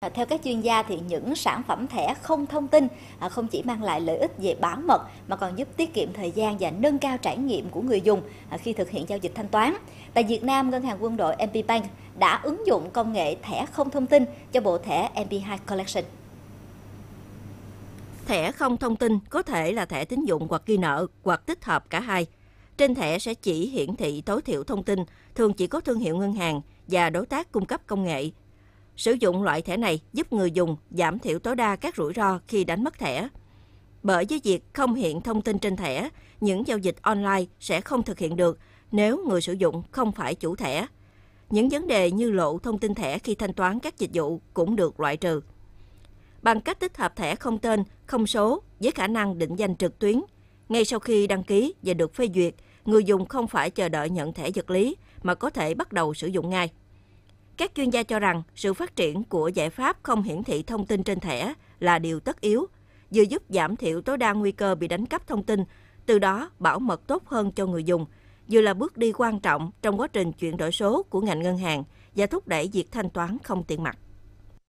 À, theo các chuyên gia thì những sản phẩm thẻ không thông tin à, không chỉ mang lại lợi ích về bảo mật mà còn giúp tiết kiệm thời gian và nâng cao trải nghiệm của người dùng à, khi thực hiện giao dịch thanh toán. Tại Việt Nam, ngân hàng quân đội MP Bank đã ứng dụng công nghệ thẻ không thông tin cho bộ thẻ MP2 Collection. Thẻ không thông tin có thể là thẻ tín dụng hoặc ghi nợ hoặc tích hợp cả hai. Trên thẻ sẽ chỉ hiển thị tối thiểu thông tin, thường chỉ có thương hiệu ngân hàng và đối tác cung cấp công nghệ Sử dụng loại thẻ này giúp người dùng giảm thiểu tối đa các rủi ro khi đánh mất thẻ. Bởi với việc không hiện thông tin trên thẻ, những giao dịch online sẽ không thực hiện được nếu người sử dụng không phải chủ thẻ. Những vấn đề như lộ thông tin thẻ khi thanh toán các dịch vụ cũng được loại trừ. Bằng cách tích hợp thẻ không tên, không số với khả năng định danh trực tuyến, ngay sau khi đăng ký và được phê duyệt, người dùng không phải chờ đợi nhận thẻ vật lý mà có thể bắt đầu sử dụng ngay. Các chuyên gia cho rằng sự phát triển của giải pháp không hiển thị thông tin trên thẻ là điều tất yếu, vừa giúp giảm thiểu tối đa nguy cơ bị đánh cắp thông tin, từ đó bảo mật tốt hơn cho người dùng, vừa là bước đi quan trọng trong quá trình chuyển đổi số của ngành ngân hàng và thúc đẩy việc thanh toán không tiền mặt.